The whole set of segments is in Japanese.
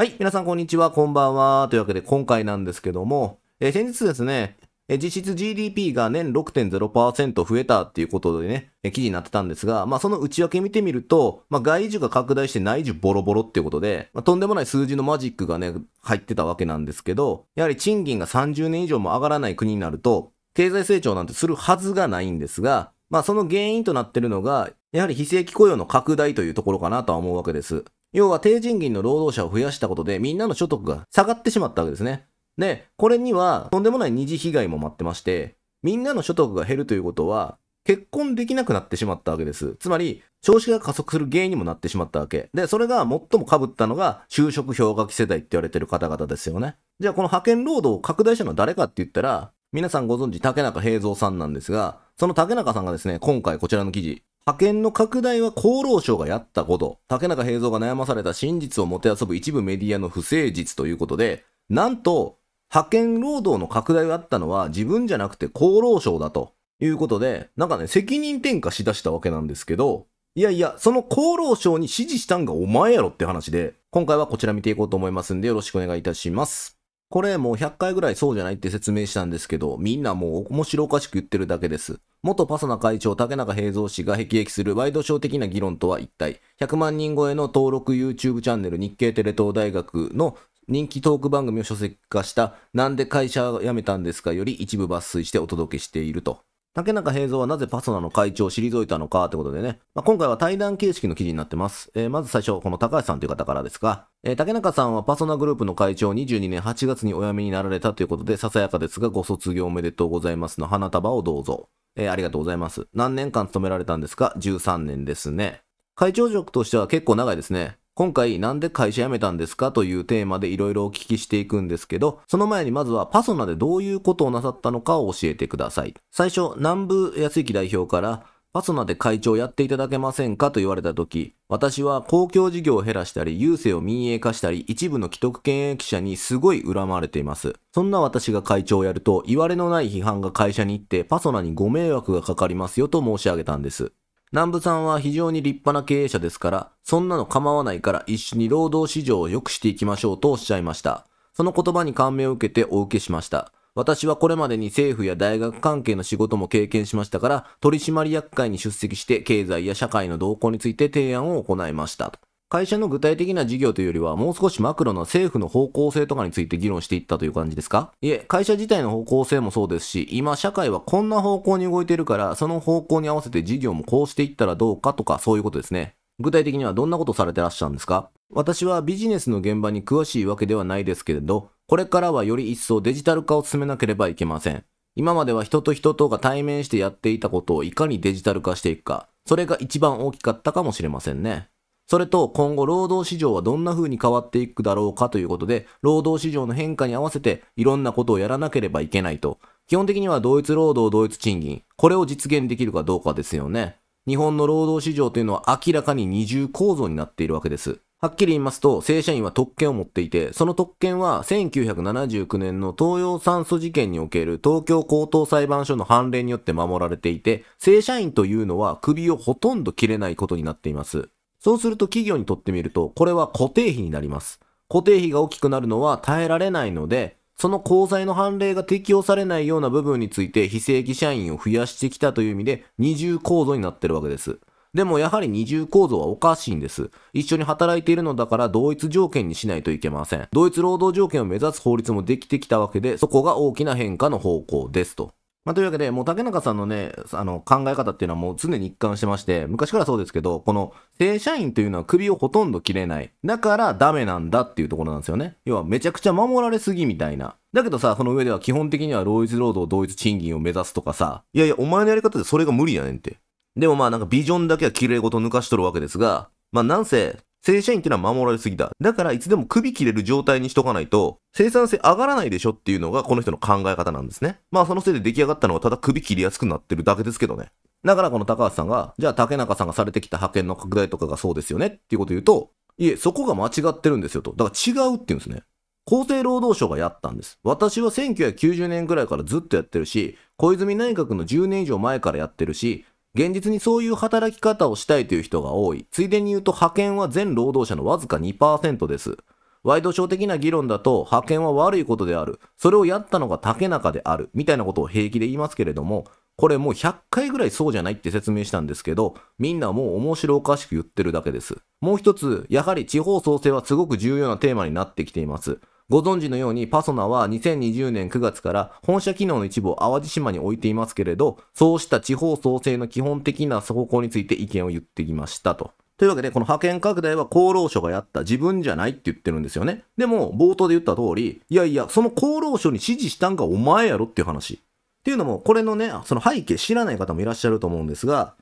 はい、皆さんこんにちは、こんばんは。というわけで今回なんですけども、えー、先日ですね、え実質 GDP が年6.0%増えたっていうことでね、え記事になってたんですが、まあその内訳見てみると、まあ外需が拡大して内需ボロボロっていうことで、まあ、とんでもない数字のマジックがね、入ってたわけなんですけど、やはり賃金が30年以上も上がらない国になると、経済成長なんてするはずがないんですが、まあその原因となってるのが、やはり非正規雇用の拡大というところかなとは思うわけです。要は低賃金の労働者を増やしたことでみんなの所得が下がってしまったわけですね。で、これにはとんでもない二次被害も待ってまして、みんなの所得が減るということは結婚できなくなってしまったわけです。つまり少子化が加速する原因にもなってしまったわけ。で、それが最も被ったのが就職氷河期世代って言われてる方々ですよね。じゃあこの派遣労働を拡大したのは誰かって言ったら、皆さんご存知竹中平蔵さんなんですが、その竹中さんがですね、今回こちらの記事、派遣の拡大は厚労省がやったこと、竹中平蔵が悩まされた真実をもてあそぶ一部メディアの不誠実ということで、なんと、派遣労働の拡大があったのは自分じゃなくて厚労省だということで、なんかね、責任転嫁しだしたわけなんですけど、いやいや、その厚労省に指示したんがお前やろって話で、今回はこちら見ていこうと思いますんでよろしくお願いいたします。これもう100回ぐらいそうじゃないって説明したんですけど、みんなもう面白おかしく言ってるだけです。元パソナ会長竹中平蔵氏が辟易するワイドショー的な議論とは一体、100万人超えの登録 YouTube チャンネル日経テレ東大学の人気トーク番組を書籍化したなんで会社辞めたんですかより一部抜粋してお届けしていると。竹中平蔵はなぜパソナの会長を退いたのかということでね、まあ、今回は対談形式の記事になってます。えー、まず最初、この高橋さんという方からですが、えー、竹中さんはパソナグループの会長を22年8月にお辞めになられたということで、ささやかですがご卒業おめでとうございますの花束をどうぞ。えー、ありがとうございます。何年間勤められたんですか ?13 年ですね。会長職としては結構長いですね。今回なんで会社辞めたんですかというテーマでいろいろお聞きしていくんですけど、その前にまずはパソナでどういうことをなさったのかを教えてください。最初、南部安行代表から、パソナで会長やっていただけませんかと言われた時、私は公共事業を減らしたり、郵政を民営化したり、一部の既得権益者にすごい恨まれています。そんな私が会長をやると、言われのない批判が会社に行って、パソナにご迷惑がかかりますよと申し上げたんです。南部さんは非常に立派な経営者ですから、そんなの構わないから一緒に労働市場を良くしていきましょうとおっしゃいました。その言葉に感銘を受けてお受けしました。私はこれまでに政府や大学関係の仕事も経験しましたから、取締役会に出席して経済や社会の動向について提案を行いました。会社の具体的な事業というよりは、もう少しマクロの政府の方向性とかについて議論していったという感じですかいえ、会社自体の方向性もそうですし、今社会はこんな方向に動いてるから、その方向に合わせて事業もこうしていったらどうかとか、そういうことですね。具体的にはどんなことされてらっしゃるんですか私はビジネスの現場に詳しいわけではないですけれど、これからはより一層デジタル化を進めなければいけません。今までは人と人とが対面してやっていたことをいかにデジタル化していくか、それが一番大きかったかもしれませんね。それと今後労働市場はどんな風に変わっていくだろうかということで、労働市場の変化に合わせていろんなことをやらなければいけないと。基本的には同一労働同一賃金、これを実現できるかどうかですよね。日本の労働市場というのは明らかに二重構造になっているわけです。はっきり言いますと、正社員は特権を持っていて、その特権は1979年の東洋酸素事件における東京高等裁判所の判例によって守られていて、正社員というのは首をほとんど切れないことになっています。そうすると企業にとってみると、これは固定費になります。固定費が大きくなるのは耐えられないので、その公罪の判例が適用されないような部分について非正規社員を増やしてきたという意味で二重構造になってるわけです。でもやはり二重構造はおかしいんです。一緒に働いているのだから同一条件にしないといけません。同一労働条件を目指す法律もできてきたわけで、そこが大きな変化の方向ですと。まあ、というわけで、もう竹中さんのね、あの考え方っていうのはもう常に一貫してまして、昔からそうですけど、この正社員というのは首をほとんど切れない。だからダメなんだっていうところなんですよね。要はめちゃくちゃ守られすぎみたいな。だけどさ、その上では基本的には同一労働同一賃金を目指すとかさ、いやいや、お前のやり方でそれが無理やねんって。でもまあなんかビジョンだけは綺麗事抜かしとるわけですが、まあなんせ正社員っていうのは守られすぎた。だからいつでも首切れる状態にしとかないと、生産性上がらないでしょっていうのがこの人の考え方なんですね。まあそのせいで出来上がったのはただ首切りやすくなってるだけですけどね。だからこの高橋さんが、じゃあ竹中さんがされてきた派遣の拡大とかがそうですよねっていうことを言うと、いえ、そこが間違ってるんですよと。だから違うって言うんですね。厚生労働省がやったんです。私は1990年ぐらいからずっとやってるし、小泉内閣の10年以上前からやってるし、現実にそういう働き方をしたいという人が多い。ついでに言うと派遣は全労働者のわずか2%です。ワイドショー的な議論だと派遣は悪いことである。それをやったのが竹中である。みたいなことを平気で言いますけれども、これもう100回ぐらいそうじゃないって説明したんですけど、みんなもう面白おかしく言ってるだけです。もう一つ、やはり地方創生はすごく重要なテーマになってきています。ご存知のようにパソナは2020年9月から本社機能の一部を淡路島に置いていますけれど、そうした地方創生の基本的な方向について意見を言ってきましたと。というわけで、この派遣拡大は厚労省がやった自分じゃないって言ってるんですよね。でも、冒頭で言った通り、いやいや、その厚労省に指示したんがお前やろっていう話。っていうのも、これのね、その背景知らない方もいらっしゃると思うんですが、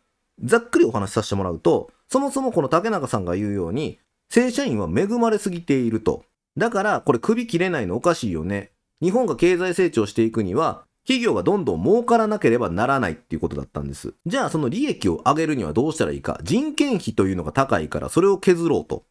ざっくりお話しさせてもらうと、そもそもこの竹中さんが言うように、正社員は恵まれすぎていると。だからこれ首切れないのおかしいよね。日本が経済成長していくには、企業がどんどん儲からなければならないっていうことだったんです。じゃあその利益を上げるにはどうしたらいいか。人件費というのが高いからそれを削ろうと。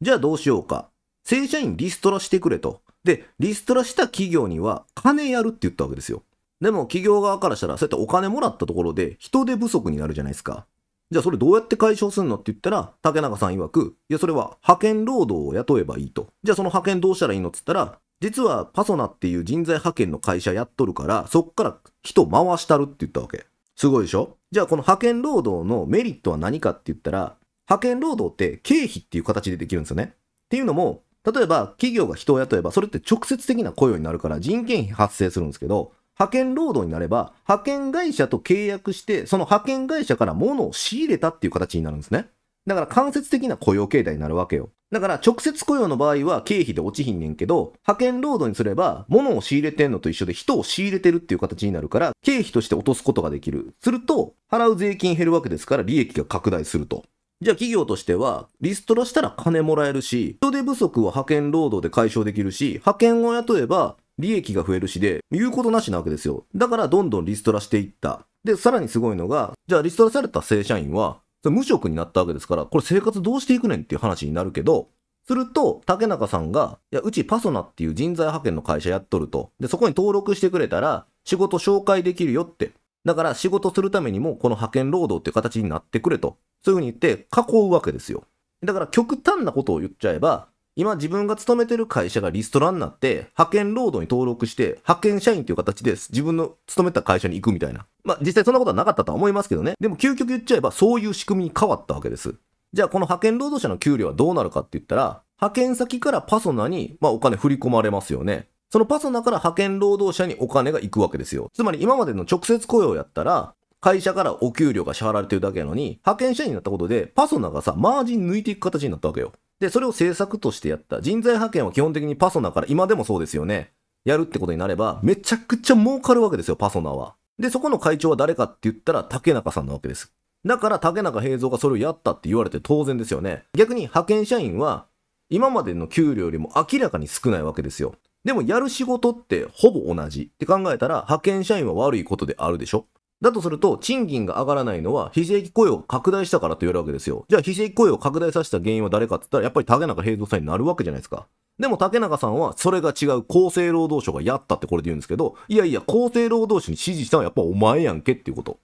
じゃあどうしようか。正社員リストラしてくれと。で、リストラした企業には金やるって言ったわけですよ。でも企業側からしたらそうやってお金もらったところで人手不足になるじゃないですか。じゃあそれどうやって解消すんのって言ったら、竹中さん曰く、いやそれは派遣労働を雇えばいいと。じゃあその派遣どうしたらいいのって言ったら、実はパソナっていう人材派遣の会社やっとるから、そっから人回したるって言ったわけ。すごいでしょじゃあこの派遣労働のメリットは何かって言ったら、派遣労働って経費っていう形でできるんですよね。っていうのも、例えば企業が人を雇えば、それって直接的な雇用になるから人件費発生するんですけど、派遣労働になれば、派遣会社と契約して、その派遣会社から物を仕入れたっていう形になるんですね。だから間接的な雇用形態になるわけよ。だから直接雇用の場合は経費で落ちひんねんけど、派遣労働にすれば物を仕入れてんのと一緒で人を仕入れてるっていう形になるから、経費として落とすことができる。すると、払う税金減るわけですから利益が拡大すると。じゃあ企業としては、リストラしたら金もらえるし、人手不足を派遣労働で解消できるし、派遣を雇えば利益が増えるしで、言うことなしなわけですよ。だからどんどんリストラしていった。で、さらにすごいのが、じゃあリストラされた正社員は、無職になったわけですから、これ生活どうしていくねんっていう話になるけど、すると、竹中さんが、いや、うちパソナっていう人材派遣の会社やっとると。で、そこに登録してくれたら、仕事紹介できるよって。だから仕事するためにも、この派遣労働っていう形になってくれと。そういうふうに言って、囲うわけですよ。だから極端なことを言っちゃえば、今自分が勤めてる会社がリストラになって、派遣労働に登録して、派遣社員という形で自分の勤めた会社に行くみたいな。まあ実際そんなことはなかったとは思いますけどね。でも究極言っちゃえばそういう仕組みに変わったわけです。じゃあこの派遣労働者の給料はどうなるかって言ったら、派遣先からパソナに、まあ、お金振り込まれますよね。そのパソナから派遣労働者にお金が行くわけですよ。つまり今までの直接雇用やったら、会社からお給料が支払われてるだけなのに、派遣社員になったことで、パソナがさ、マージン抜いていく形になったわけよ。で、それを政策としてやった。人材派遣は基本的にパソナから、今でもそうですよね。やるってことになれば、めちゃくちゃ儲かるわけですよ、パソナは。で、そこの会長は誰かって言ったら、竹中さんなわけです。だから、竹中平蔵がそれをやったって言われて当然ですよね。逆に派遣社員は、今までの給料よりも明らかに少ないわけですよ。でも、やる仕事ってほぼ同じって考えたら、派遣社員は悪いことであるでしょだとすると、賃金が上がらないのは、非正規雇用を拡大したからと言われるわけですよ。じゃあ、非正規雇用を拡大させた原因は誰かって言ったら、やっぱり竹中平蔵さんになるわけじゃないですか。でも竹中さんはそれが違う厚生労働省がやったってこれで言うんですけど、いやいや、厚生労働省に指示したのはやっぱお前やんけっていうこと。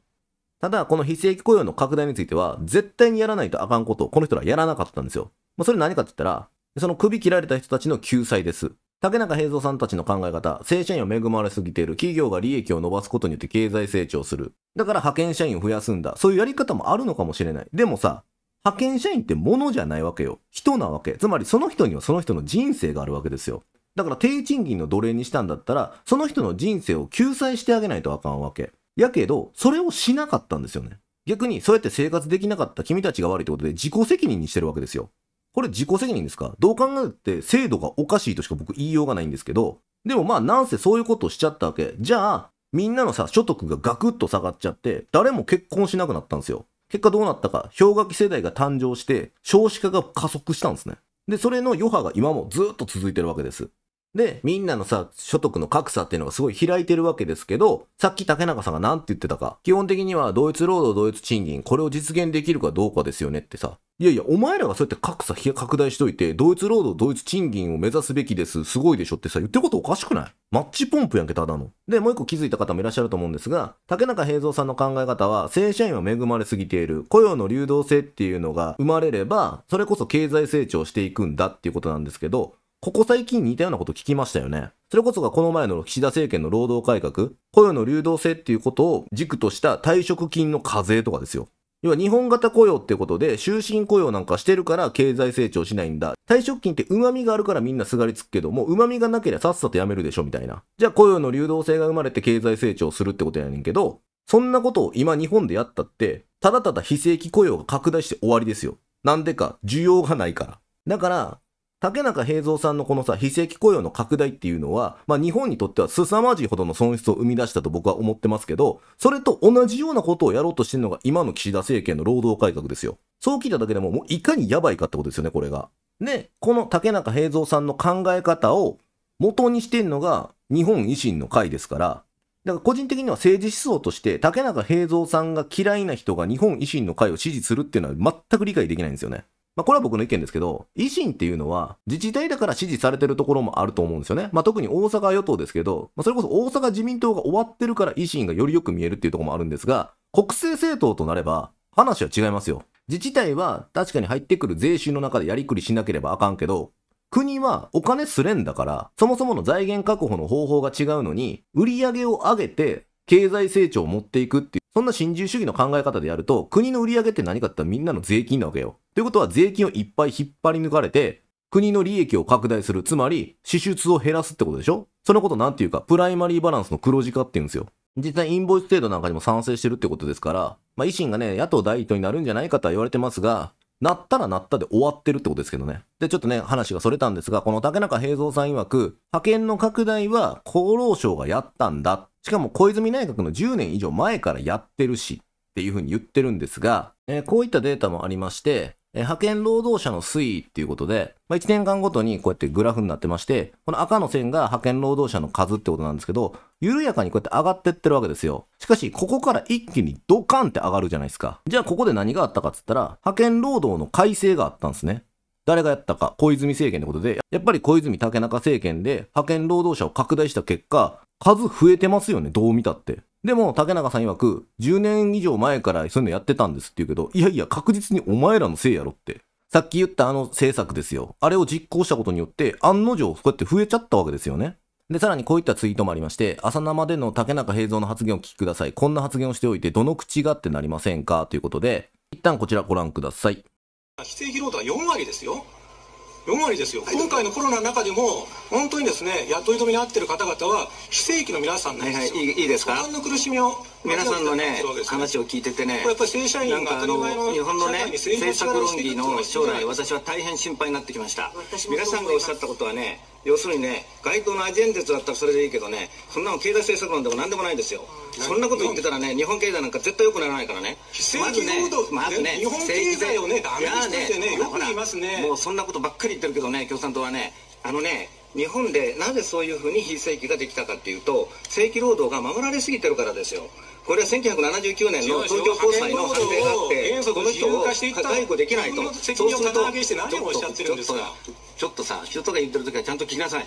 ただ、この非正規雇用の拡大については、絶対にやらないとあかんことをこの人らやらなかったんですよ。まあ、それ何かって言ったら、その首切られた人たちの救済です。竹中平蔵さんたちの考え方、正社員は恵まれすぎている、企業が利益を伸ばすことによって経済成長する。だから派遣社員を増やすんだ。そういうやり方もあるのかもしれない。でもさ、派遣社員ってものじゃないわけよ。人なわけ。つまりその人にはその人の人生があるわけですよ。だから低賃金の奴隷にしたんだったら、その人の人生を救済してあげないとあかんわけ。やけど、それをしなかったんですよね。逆に、そうやって生活できなかった君たちが悪いってことで自己責任にしてるわけですよ。これ自己責任ですかどう考えて制度がおかしいとしか僕言いようがないんですけど、でもまあなんせそういうことをしちゃったわけ。じゃあ、みんなのさ、所得がガクッと下がっちゃって、誰も結婚しなくなったんですよ。結果どうなったか、氷河期世代が誕生して、少子化が加速したんですね。で、それの余波が今もずっと続いてるわけです。で、みんなのさ、所得の格差っていうのがすごい開いてるわけですけど、さっき竹中さんが何て言ってたか。基本的には同一労働同一賃金、これを実現できるかどうかですよねってさ。いやいや、お前らがそうやって格差拡大しといて、同一労働同一賃金を目指すべきです。すごいでしょってさ、言ってることおかしくないマッチポンプやんけ、ただの。で、もう一個気づいた方もいらっしゃると思うんですが、竹中平蔵さんの考え方は、正社員は恵まれすぎている。雇用の流動性っていうのが生まれれば、それこそ経済成長していくんだっていうことなんですけど、ここ最近似たようなこと聞きましたよね。それこそがこの前の岸田政権の労働改革、雇用の流動性っていうことを軸とした退職金の課税とかですよ。要は日本型雇用ってことで、終身雇用なんかしてるから経済成長しないんだ。退職金って旨味があるからみんなすがりつくけども、旨味がなければさっさと辞めるでしょみたいな。じゃあ雇用の流動性が生まれて経済成長するってことやねんけど、そんなことを今日本でやったって、ただただ非正規雇用が拡大して終わりですよ。なんでか、需要がないから。だから、竹中平蔵さんのこのさ、非正規雇用の拡大っていうのは、まあ日本にとっては凄まじいほどの損失を生み出したと僕は思ってますけど、それと同じようなことをやろうとしてるのが今の岸田政権の労働改革ですよ。そう聞いただけでも、もういかにやばいかってことですよね、これが。で、この竹中平蔵さんの考え方を元にしてるのが日本維新の会ですから、だから個人的には政治思想として竹中平蔵さんが嫌いな人が日本維新の会を支持するっていうのは全く理解できないんですよね。まあ、これは僕の意見ですけど、維新っていうのは自治体だから支持されてるところもあると思うんですよね。まあ、特に大阪与党ですけど、まあ、それこそ大阪自民党が終わってるから維新がよりよく見えるっていうところもあるんですが、国政政党となれば話は違いますよ。自治体は確かに入ってくる税収の中でやりくりしなければあかんけど、国はお金すれんだから、そもそもの財源確保の方法が違うのに、売り上げを上げて経済成長を持っていくっていう、そんな新自由主義の考え方でやると、国の売り上げって何かって言ったらみんなの税金なわけよ。ということは税金をいっぱい引っ張り抜かれて、国の利益を拡大する。つまり、支出を減らすってことでしょそのことなんていうか、プライマリーバランスの黒字化って言うんですよ。実際インボイス制度なんかにも賛成してるってことですから、まあ維新がね、野党第一党になるんじゃないかとは言われてますが、なったらなったで終わってるってことですけどね。で、ちょっとね、話がそれたんですが、この竹中平蔵さん曰く、派遣の拡大は厚労省がやったんだ。しかも小泉内閣の10年以上前からやってるし、っていうふうに言ってるんですが、えー、こういったデータもありまして、え派遣労働者の推移っていうことで、まあ、1年間ごとにこうやってグラフになってまして、この赤の線が派遣労働者の数ってことなんですけど、緩やかにこうやって上がってってるわけですよ。しかし、ここから一気にドカンって上がるじゃないですか。じゃあ、ここで何があったかって言ったら、派遣労働の改正があったんですね。誰がやったか、小泉政権ってことで、やっぱり小泉竹中政権で派遣労働者を拡大した結果、数増えてますよね、どう見たって。でも、竹中さん曰く、10年以上前からそういうのやってたんですって言うけど、いやいや、確実にお前らのせいやろって。さっき言ったあの政策ですよ。あれを実行したことによって、案の定、こうやって増えちゃったわけですよね。で、さらにこういったツイートもありまして、朝生での竹中平蔵の発言を聞きください。こんな発言をしておいて、どの口がってなりませんかということで、一旦こちらご覧ください。非正規労働は4割ですよ。4割ですよ、今回のコロナの中でも本当にですね雇い止めに遭っている方々は非正規の皆さんなんですよ、はいはい、いいですかの苦しみを皆さんのね話を聞いててねやっぱり正社員が日本のね政策論議の将来私は大変心配になってきました皆さんがおっしゃったことはね要するにね街頭のアジェンデスだったらそれでいいけどねそんなの経済政策論でも何でもないですよ、そんなこと言ってたらね日本経済なんか絶対良くならないからねまずねまずね日本経済をねダメにしてねねよく言いますねもうそんなことばっかり言ってるけどね共産党はねあのね日本でなぜそういうふうに非正規ができたかっていうと正規労働が守られすぎてるからですよこれは1979年の東京高裁の判定があってこの人を解雇できないとそうするとちょっとちょっとさ人とか言ってる時はちゃんと聞きなさい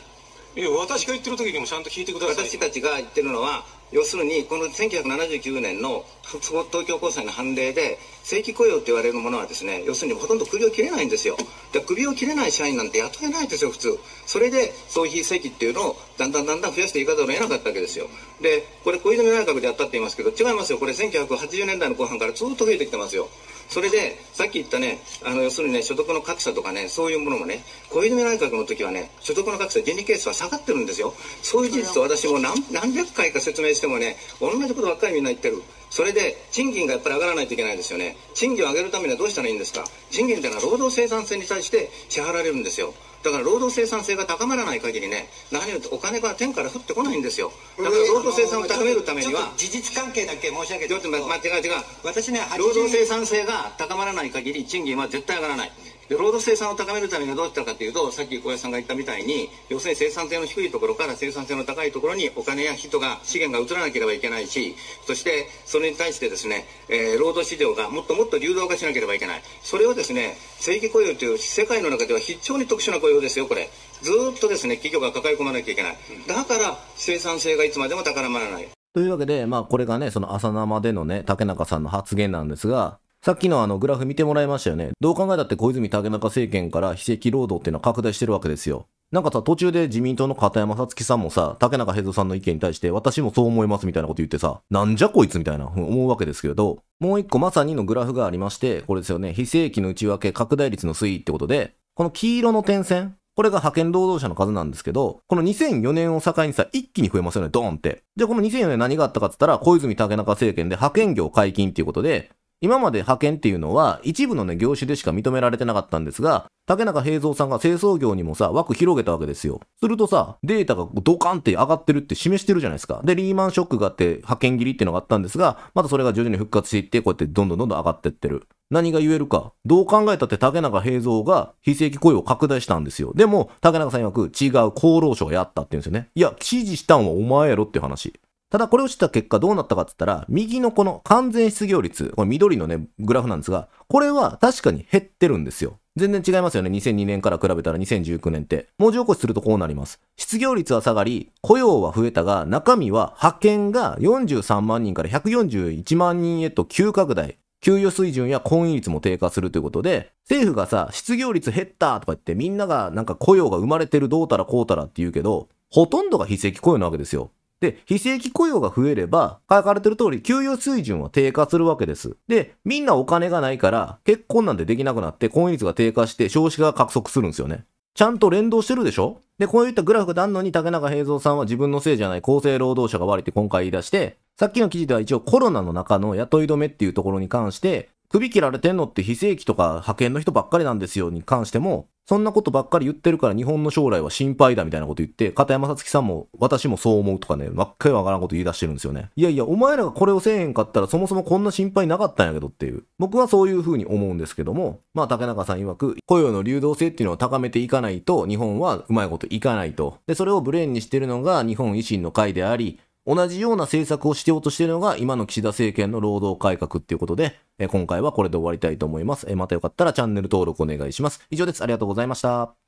いや私が言ってる時にもちゃんと聞いてください私たちが言ってるのは要するにこの1979年の東京高裁の判例で正規雇用と言われるものはですね要するにほとんど首を切れないんですよで首を切れない社員なんて雇えないですよ普通それで総費正規っていうのをだんだんだんだん増やしていかざるを得なかったわけですよでこれ小泉内閣でやったって言いますけど違いますよこれ1980年代の後半からずっと増えてきてますよそれで、さっき言ったね、あの、要するにね、所得の格差とかね、そういうものもね、小泉内閣の時はね、所得の格差、人ケースは下がってるんですよ。そういう事実を私も何何百回か説明してもね、同じことばっかりみんな言ってる。それで、賃金がやっぱり上がらないといけないですよね。賃金を上げるためにはどうしたらいいんですか賃金というのは労働生産性に対して支払われるんですよ。だから労働生産性が高まらない限りね何よりお金が天から降ってこないんですよだから労働生産を高めるためには事実関係だけ申し上げてちょっと待って違う違う私ね労働生産性が高まらない限り賃金は絶対上がらないで労働生産を高めるためにはどうしたかというとさっき小林さんが言ったみたいに要するに生産性の低いところから生産性の高いところにお金や人が資源が移らなければいけないしそしてそれに対してですね、えー、労働市場がもっともっと流動化しなければいけないそれをですね正規雇用という世界の中では非常に特殊な雇用ですよこれずっとですね企業が抱え込まなきゃいけないだから生産性がいつまでも高まらないというわけで、まあ、これがね、その朝生でのね、竹中さんの発言なんですが、さっきのあのグラフ見てもらいましたよね。どう考えたって小泉竹中政権から非正規労働っていうのは拡大してるわけですよ。なんかさ、途中で自民党の片山さつきさんもさ、竹中平蔵さんの意見に対して、私もそう思いますみたいなこと言ってさ、なんじゃこいつみたいな思うわけですけど、もう一個まさにのグラフがありまして、これですよね、非正規の内訳拡大率の推移ってことで、この黄色の点線、これが派遣労働者の数なんですけど、この2004年を境にさ、一気に増えますよね、ドーンって。じゃあこの2004年何があったかって言ったら、小泉竹中政権で派遣業解禁っていうことで、今まで派遣っていうのは一部のね業種でしか認められてなかったんですが、竹中平蔵さんが清掃業にもさ、枠広げたわけですよ。するとさ、データがドカンって上がってるって示してるじゃないですか。で、リーマンショックがあって派遣切りっていうのがあったんですが、またそれが徐々に復活していって、こうやってどんどんどんどん上がってってる。何が言えるか。どう考えたって竹中平蔵が非正規雇用を拡大したんですよ。でも、竹中さん曰く違う厚労省がやったって言うんですよね。いや、指示したんはお前やろって話。ただこれを知った結果どうなったかって言ったら、右のこの完全失業率、これ緑のね、グラフなんですが、これは確かに減ってるんですよ。全然違いますよね。2002年から比べたら2019年って。文字起こしするとこうなります。失業率は下がり、雇用は増えたが、中身は派遣が43万人から141万人へと急拡大。給与水準や婚姻率も低下するということで、政府がさ、失業率減ったとか言って、みんながなんか雇用が生まれてるどうたらこうたらって言うけど、ほとんどが非正規雇用なわけですよ。で、非正規雇用が増えれば、書かれてる通り、給与水準は低下するわけです。で、みんなお金がないから、結婚なんてできなくなって、婚姻率が低下して、少子化が加速するんですよね。ちゃんと連動してるでしょで、こういったグラフがあんのに、竹中平蔵さんは自分のせいじゃない厚生労働者が悪いって今回言い出して、さっきの記事では一応コロナの中の雇い止めっていうところに関して、首切られてんのって非正規とか派遣の人ばっかりなんですよに関しても、そんなことばっかり言ってるから日本の将来は心配だみたいなこと言って、片山さつきさんも私もそう思うとかね、真っ赤いわからんこと言い出してるんですよね。いやいや、お前らがこれをせえへんかったらそもそもこんな心配なかったんやけどっていう。僕はそういうふうに思うんですけども、まあ竹中さん曰く、雇用の流動性っていうのを高めていかないと、日本はうまいこといかないと。で、それをブレーンにしてるのが日本維新の会であり、同じような政策をしてようとしているのが今の岸田政権の労働改革っていうことで、え今回はこれで終わりたいと思います。えまたよかったらチャンネル登録お願いします。以上です。ありがとうございました。